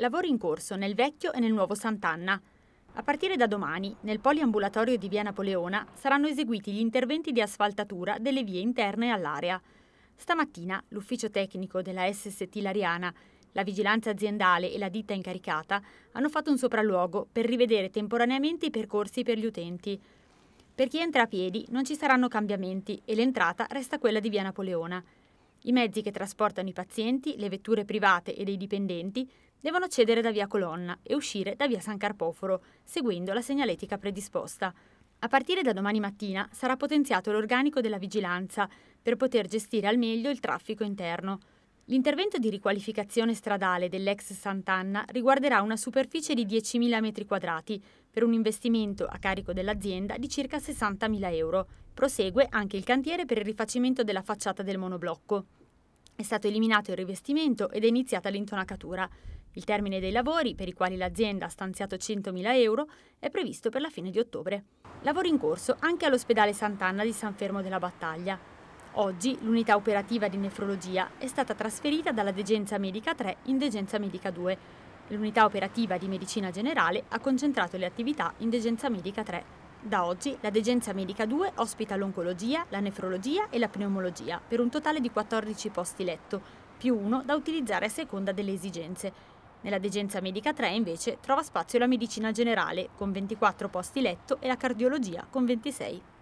Lavori in corso nel vecchio e nel nuovo Sant'Anna. A partire da domani, nel poliambulatorio di via Napoleona, saranno eseguiti gli interventi di asfaltatura delle vie interne all'area. Stamattina l'ufficio tecnico della SST Lariana, la vigilanza aziendale e la ditta incaricata hanno fatto un sopralluogo per rivedere temporaneamente i percorsi per gli utenti. Per chi entra a piedi non ci saranno cambiamenti e l'entrata resta quella di via Napoleona. I mezzi che trasportano i pazienti, le vetture private e dei dipendenti Devono cedere da via Colonna e uscire da via San Carpoforo, seguendo la segnaletica predisposta. A partire da domani mattina sarà potenziato l'organico della vigilanza per poter gestire al meglio il traffico interno. L'intervento di riqualificazione stradale dell'ex Sant'Anna riguarderà una superficie di 10.000 m2 per un investimento a carico dell'azienda di circa 60.000 euro. Prosegue anche il cantiere per il rifacimento della facciata del monoblocco. È stato eliminato il rivestimento ed è iniziata l'intonacatura. Il termine dei lavori, per i quali l'azienda ha stanziato 100.000 euro, è previsto per la fine di ottobre. Lavori in corso anche all'ospedale Sant'Anna di San Fermo della Battaglia. Oggi l'unità operativa di nefrologia è stata trasferita dalla degenza medica 3 in degenza medica 2. L'unità operativa di medicina generale ha concentrato le attività in degenza medica 3. Da oggi la degenza medica 2 ospita l'oncologia, la nefrologia e la pneumologia per un totale di 14 posti letto, più uno da utilizzare a seconda delle esigenze. Nella degenza medica 3 invece trova spazio la medicina generale con 24 posti letto e la cardiologia con 26.